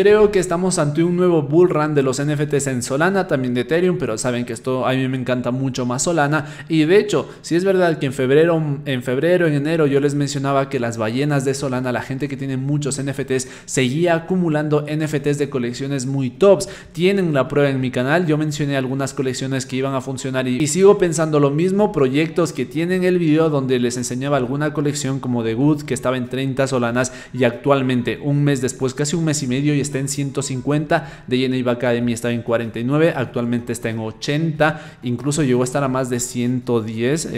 Creo que estamos ante un nuevo bull run de los NFTs en Solana, también de Ethereum, pero saben que esto a mí me encanta mucho más Solana. Y de hecho, si es verdad que en febrero, en febrero, en enero, yo les mencionaba que las ballenas de Solana, la gente que tiene muchos NFTs, seguía acumulando NFTs de colecciones muy tops. Tienen la prueba en mi canal, yo mencioné algunas colecciones que iban a funcionar y, sigo pensando lo mismo, proyectos que tienen el video donde les enseñaba alguna colección como The Good que estaba en 30 Solanas y actualmente un mes después, casi un mes y medio y está en 150, de Geneva Academy está en 49, actualmente está en 80, incluso llegó a estar a más de 110, 100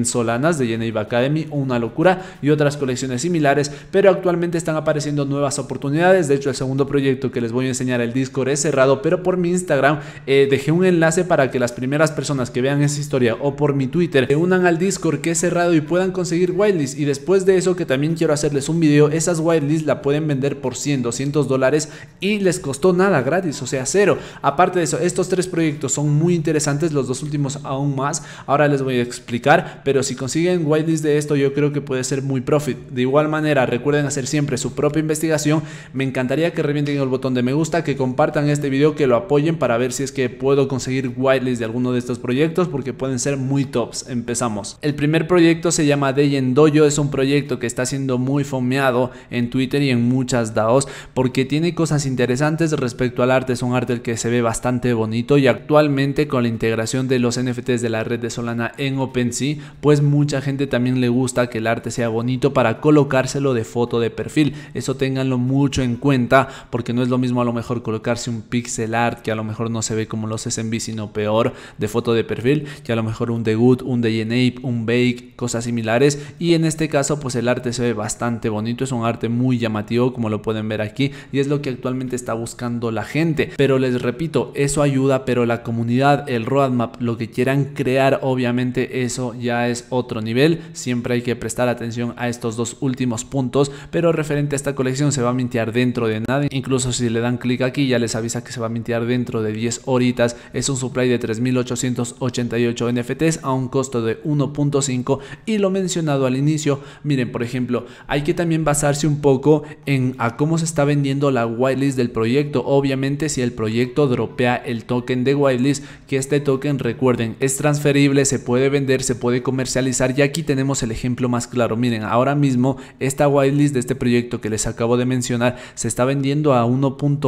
eh, solanas de Geneva Academy, una locura, y otras colecciones similares, pero actualmente están apareciendo nuevas oportunidades, de hecho el segundo proyecto que les voy a enseñar el Discord es cerrado, pero por mi Instagram eh, dejé un enlace para que las primeras personas que vean esa historia o por mi Twitter se unan al Discord que es cerrado y puedan conseguir whitelist y después de eso que también quiero hacerles un video, esas whitelist la pueden vender por 100, 200 dólares y les costó nada gratis, o sea, cero. Aparte de eso, estos tres proyectos son muy interesantes, los dos últimos aún más. Ahora les voy a explicar, pero si consiguen whitelist de esto, yo creo que puede ser muy profit. De igual manera, recuerden hacer siempre su propia investigación. Me encantaría que revienten el botón de me gusta, que compartan este video, que lo apoyen para ver si es que puedo conseguir whitelist de alguno de estos proyectos, porque pueden ser muy tops. Empezamos. El primer proyecto se llama en Dojo, es un proyecto que está siendo muy fomeado en Twitter y en muchas DAOs, porque tiene cosas interesantes respecto al arte, es un arte que se ve bastante bonito y actualmente con la integración de los NFTs de la red de Solana en OpenSea, pues mucha gente también le gusta que el arte sea bonito para colocárselo de foto de perfil. Eso ténganlo mucho en cuenta porque no es lo mismo a lo mejor colocarse un pixel art que a lo mejor no se ve como los SMB, sino peor de foto de perfil, que a lo mejor un Good, un Ape, un Bake, cosas similares. Y en este caso, pues el arte se ve bastante bonito, es un arte muy llamativo como lo pueden ver aquí y es lo que actualmente está buscando la gente. Pero les repito, eso ayuda, pero la comunidad, el roadmap, lo que quieran crear, obviamente eso ya es otro nivel. Siempre hay que prestar atención a estos dos últimos puntos, pero referente a esta colección se va a mintear dentro de nada. Incluso si le dan clic aquí ya les avisa que se va a mintear dentro de 10 horitas. Es un supply de 3.888 NFTs a un costo de 1.5 y lo mencionado al inicio, miren por ejemplo, hay que también basarse un poco en a cómo se está vendiendo la whitelist del proyecto. Obviamente si el proyecto dropea el token de whitelist, que este token recuerden es transferible, se puede vender, se puede comercializar y aquí tenemos el ejemplo más claro. Miren, ahora mismo esta whitelist de este proyecto que les acabo de mencionar se está vendiendo a 1.8,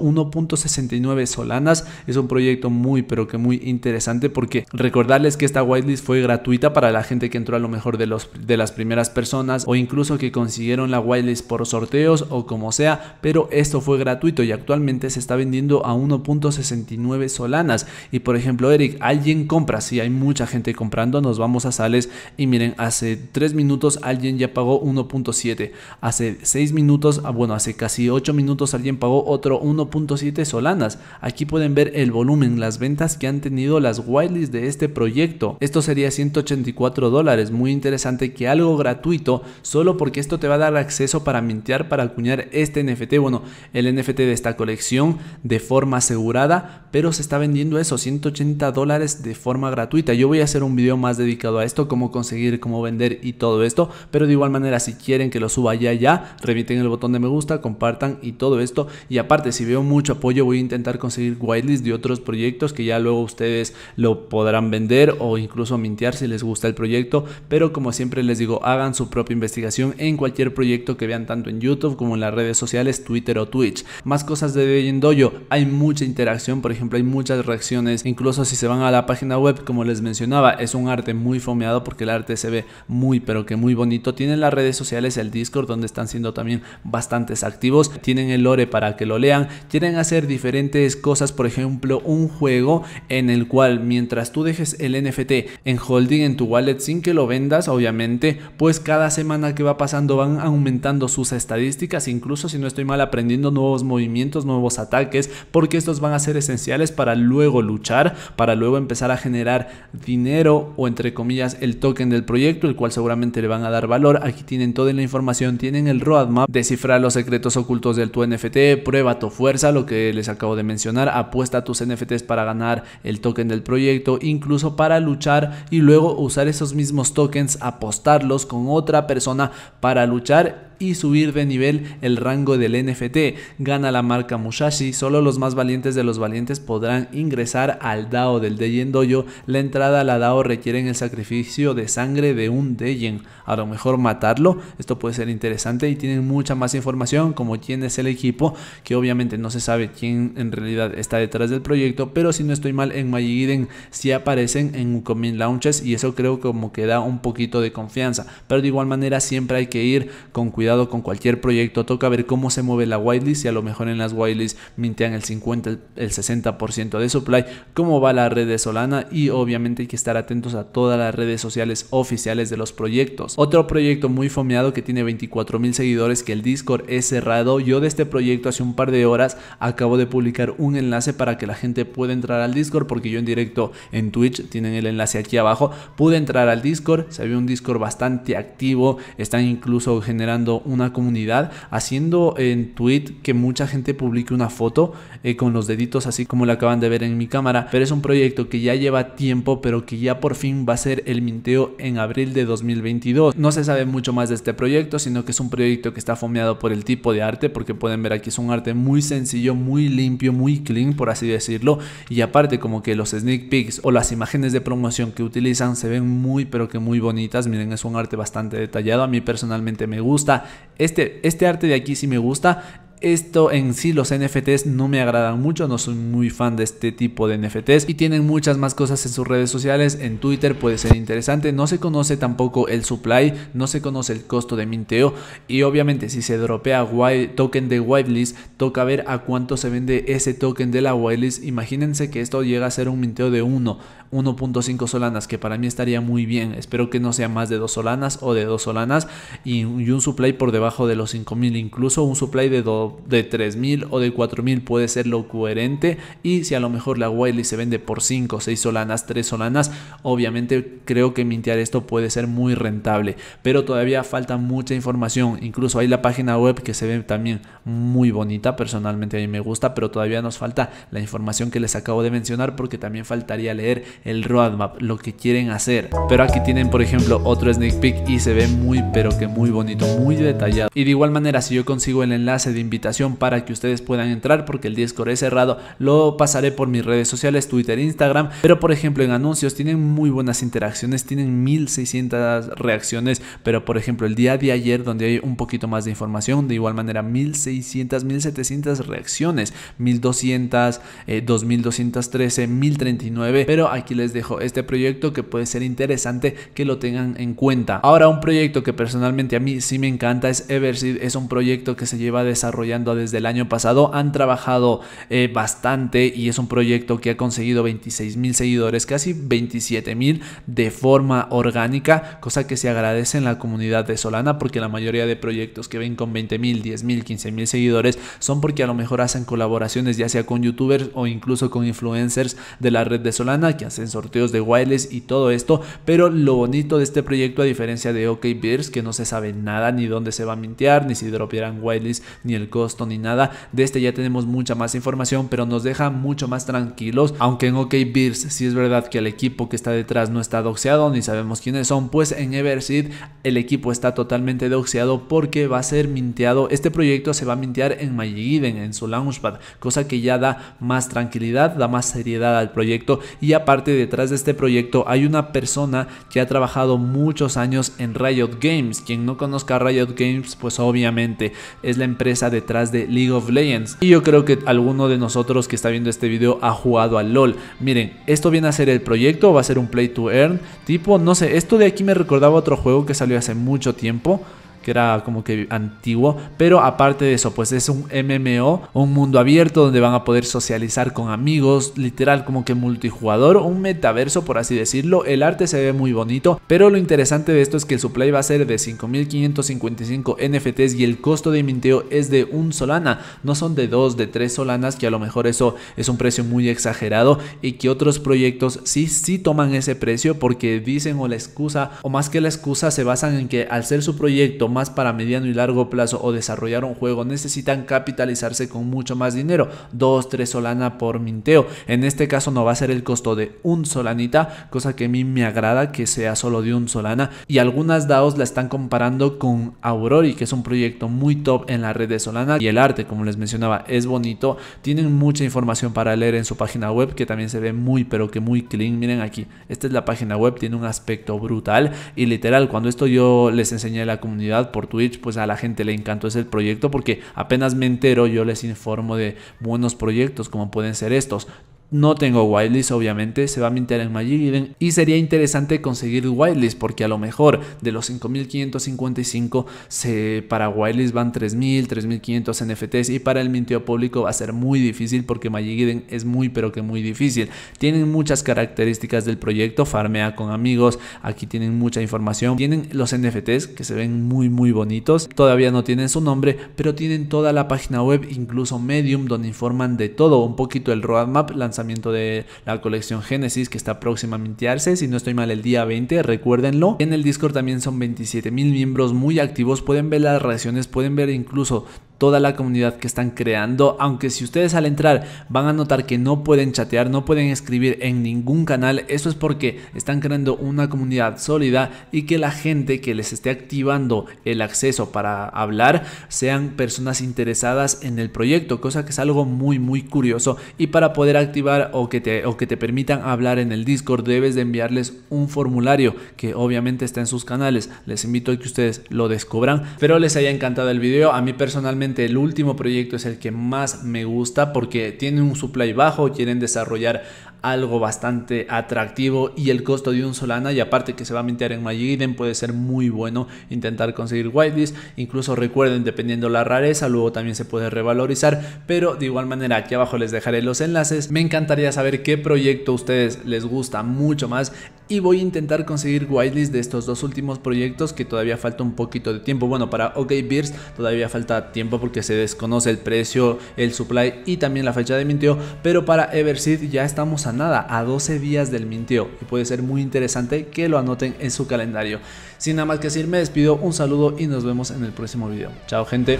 1.69 solanas. Es un proyecto muy pero que muy interesante porque recordarles que esta whitelist fue gratuita para la gente que entró a lo mejor de, los, de las primeras personas o incluso que consiguieron la whitelist por sorteos o como sea, pero es esto fue gratuito y actualmente se está vendiendo a 1.69 solanas. Y por ejemplo, Eric, alguien compra, si hay mucha gente comprando, nos vamos a Sales y miren, hace 3 minutos alguien ya pagó 1.7. Hace 6 minutos, ah, bueno, hace casi 8 minutos alguien pagó otro 1.7 solanas. Aquí pueden ver el volumen, las ventas que han tenido las whitelist de este proyecto. Esto sería 184 dólares. Muy interesante que algo gratuito, solo porque esto te va a dar acceso para mintear, para acuñar este NFT. Bueno, el NFT de esta colección de forma asegurada, pero se está vendiendo eso, 180 dólares de forma gratuita. Yo voy a hacer un video más dedicado a esto, cómo conseguir, cómo vender y todo esto, pero de igual manera si quieren que lo suba ya, ya, reviten el botón de me gusta, compartan y todo esto. Y aparte, si veo mucho apoyo, voy a intentar conseguir whitelist de otros proyectos que ya luego ustedes lo podrán vender o incluso mintear si les gusta el proyecto. Pero como siempre les digo, hagan su propia investigación en cualquier proyecto que vean tanto en YouTube como en las redes sociales, Twitter o Twitch. Más cosas de Dojo, hay mucha interacción, por ejemplo, hay muchas reacciones, incluso si se van a la página web, como les mencionaba, es un arte muy fomeado porque el arte se ve muy, pero que muy bonito. Tienen las redes sociales, el Discord, donde están siendo también bastantes activos, tienen el lore para que lo lean, quieren hacer diferentes cosas, por ejemplo, un juego en el cual mientras tú dejes el NFT en holding en tu wallet sin que lo vendas, obviamente, pues cada semana que va pasando van aumentando sus estadísticas, incluso si no estoy mal aprendiendo nuevos movimientos, nuevos ataques, porque estos van a ser esenciales para luego luchar, para luego empezar a generar dinero o entre comillas el token del proyecto, el cual seguramente le van a dar valor. Aquí tienen toda la información, tienen el roadmap, descifra los secretos ocultos del tu NFT, prueba tu fuerza, lo que les acabo de mencionar, apuesta tus NFTs para ganar el token del proyecto, incluso para luchar y luego usar esos mismos tokens, apostarlos con otra persona para luchar y subir de nivel el rango del NFT. Gana la marca Musashi, solo los más valientes de los valientes podrán ingresar al DAO del Deyen Dojo. La entrada a la DAO requiere el sacrificio de sangre de un Deyen. A lo mejor matarlo, esto puede ser interesante y tienen mucha más información como quién es el equipo, que obviamente no se sabe quién en realidad está detrás del proyecto, pero si no estoy mal en Magigiden si aparecen en Ucomin Launches y eso creo como que da un poquito de confianza, pero de igual manera siempre hay que ir con cuidado con cualquier proyecto, toca ver cómo se mueve la whitelist y a lo mejor en las whitelists mintean el 50, el 60% de supply, cómo va la red de Solana y obviamente hay que estar atentos a todas las redes sociales oficiales de los proyectos. Otro proyecto muy fomeado que tiene 24 mil seguidores que el Discord es cerrado. Yo de este proyecto hace un par de horas acabo de publicar un enlace para que la gente pueda entrar al Discord porque yo en directo en Twitch tienen el enlace aquí abajo. Pude entrar al Discord, se ve un Discord bastante activo, están incluso generando una comunidad haciendo eh, en tweet que mucha gente publique una foto eh, con los deditos así como la acaban de ver en mi cámara, pero es un proyecto que ya lleva tiempo, pero que ya por fin va a ser el minteo en abril de 2022. No se sabe mucho más de este proyecto, sino que es un proyecto que está fomeado por el tipo de arte, porque pueden ver aquí es un arte muy sencillo, muy limpio, muy clean, por así decirlo, y aparte como que los sneak peeks o las imágenes de promoción que utilizan se ven muy pero que muy bonitas, miren es un arte bastante detallado, a mí personalmente me gusta, este, este arte de aquí sí me gusta esto en sí, los NFTs no me agradan mucho, no soy muy fan de este tipo de NFTs y tienen muchas más cosas en sus redes sociales, en Twitter puede ser interesante, no se conoce tampoco el supply, no se conoce el costo de minteo y obviamente si se dropea token de whitelist, toca ver a cuánto se vende ese token de la whitelist, imagínense que esto llega a ser un minteo de 1, 1.5 solanas, que para mí estaría muy bien, espero que no sea más de 2 solanas o de 2 solanas y, un supply por debajo de los 5.000, incluso un supply de 2 de 3.000 o de 4.000 puede ser lo coherente y si a lo mejor la Wiley se vende por 5, 6 solanas, 3 solanas, obviamente creo que mintear esto puede ser muy rentable, pero todavía falta mucha información, incluso hay la página web que se ve también muy bonita, personalmente a mí me gusta, pero todavía nos falta la información que les acabo de mencionar porque también faltaría leer el roadmap, lo que quieren hacer, pero aquí tienen por ejemplo otro sneak peek y se ve muy pero que muy bonito, muy detallado y de igual manera si yo consigo el enlace de invitación para que ustedes puedan entrar porque el Discord es cerrado. Lo pasaré por mis redes sociales, Twitter, Instagram. Pero por ejemplo en anuncios tienen muy buenas interacciones, tienen 1600 reacciones. Pero por ejemplo el día de ayer donde hay un poquito más de información, de igual manera 1600, 1700 reacciones, 1200, 2213, 1039. Pero aquí les dejo este proyecto que puede ser interesante que lo tengan en cuenta. Ahora un proyecto que personalmente a mí sí me encanta es Everseed. Es un proyecto que se lleva a desarrollar desde el año pasado. Han trabajado eh, bastante y es un proyecto que ha conseguido 26 mil seguidores, casi 27 mil de forma orgánica, cosa que se agradece en la comunidad de Solana porque la mayoría de proyectos que ven con 20 mil, 10 mil, 15 mil seguidores son porque a lo mejor hacen colaboraciones ya sea con youtubers o incluso con influencers de la red de Solana que hacen sorteos de wireless y todo esto, pero lo bonito de este proyecto a diferencia de OK Beers que no se sabe nada ni dónde se va a mintear, ni si dropearán wireless, ni el costo ni nada. De este ya tenemos mucha más información, pero nos deja mucho más tranquilos. Aunque en OK Beers si es verdad que el equipo que está detrás no está doxeado, ni sabemos quiénes son, pues en Everseed el equipo está totalmente doxeado porque va a ser minteado. Este proyecto se va a mintear en MyGiven, en su launchpad, cosa que ya da más tranquilidad, da más seriedad al proyecto y aparte detrás de este proyecto hay una persona que ha trabajado muchos años en Riot Games. Quien no conozca Riot Games, pues obviamente es la empresa de detrás de League of Legends. Y yo creo que alguno de nosotros que está viendo este video ha jugado al LOL. Miren, esto viene a ser el proyecto, va a ser un play to earn, tipo, no sé, esto de aquí me recordaba otro juego que salió hace mucho tiempo que era como que antiguo. Pero aparte de eso, pues es un MMO, un mundo abierto donde van a poder socializar con amigos, literal como que multijugador, un metaverso por así decirlo. El arte se ve muy bonito, pero lo interesante de esto es que su play va a ser de 5.555 NFTs y el costo de minteo es de un solana, no son de dos, de tres solanas, que a lo mejor eso es un precio muy exagerado y que otros proyectos sí, sí toman ese precio porque dicen o la excusa, o más que la excusa, se basan en que al ser su proyecto más para mediano y largo plazo o desarrollar un juego necesitan capitalizarse con mucho más dinero, 2, 3 solana por minteo. En este caso no va a ser el costo de un solanita, cosa que a mí me agrada que sea solo de un solana y algunas DAOs la están comparando con Aurori, que es un proyecto muy top en la red de Solana y el arte, como les mencionaba, es bonito. Tienen mucha información para leer en su página web que también se ve muy pero que muy clean. Miren aquí, esta es la página web, tiene un aspecto brutal y literal, cuando esto yo les enseñé a la comunidad por Twitch, pues a la gente le encantó ese proyecto porque apenas me entero yo les informo de buenos proyectos como pueden ser estos. No tengo wireless obviamente, se va a mintear en Magic y sería interesante conseguir wireless porque a lo mejor de los 5.555 para wireless van 3.000, 3.500 NFTs y para el minteo público va a ser muy difícil porque Magic es muy pero que muy difícil. Tienen muchas características del proyecto, farmea con amigos, aquí tienen mucha información, tienen los NFTs que se ven muy muy bonitos, todavía no tienen su nombre, pero tienen toda la página web, incluso Medium, donde informan de todo, un poquito el roadmap, lanzamiento de la colección Génesis que está próxima a mintearse, si no estoy mal el día 20, recuérdenlo. En el Discord también son 27 mil miembros muy activos, pueden ver las reacciones, pueden ver incluso toda la comunidad que están creando, aunque si ustedes al entrar van a notar que no pueden chatear, no pueden escribir en ningún canal, eso es porque están creando una comunidad sólida y que la gente que les esté activando el acceso para hablar sean personas interesadas en el proyecto, cosa que es algo muy muy curioso y para poder activar o que te, o que te permitan hablar en el Discord debes de enviarles un formulario que obviamente está en sus canales, les invito a que ustedes lo descubran, pero les haya encantado el video, a mí personalmente el último proyecto es el que más me gusta porque tiene un supply bajo, quieren desarrollar algo bastante atractivo y el costo de un Solana y aparte que se va a mintear en Magic puede ser muy bueno intentar conseguir whitelist incluso recuerden dependiendo la rareza luego también se puede revalorizar pero de igual manera aquí abajo les dejaré los enlaces me encantaría saber qué proyecto a ustedes les gusta mucho más y voy a intentar conseguir whitelist de estos dos últimos proyectos que todavía falta un poquito de tiempo. Bueno, para OK Beers todavía falta tiempo porque se desconoce el precio, el supply y también la fecha de minteo, pero para Everseed ya estamos a nada, a 12 días del minteo y puede ser muy interesante que lo anoten en su calendario. Sin nada más que decir, me despido, un saludo y nos vemos en el próximo video. Chao gente.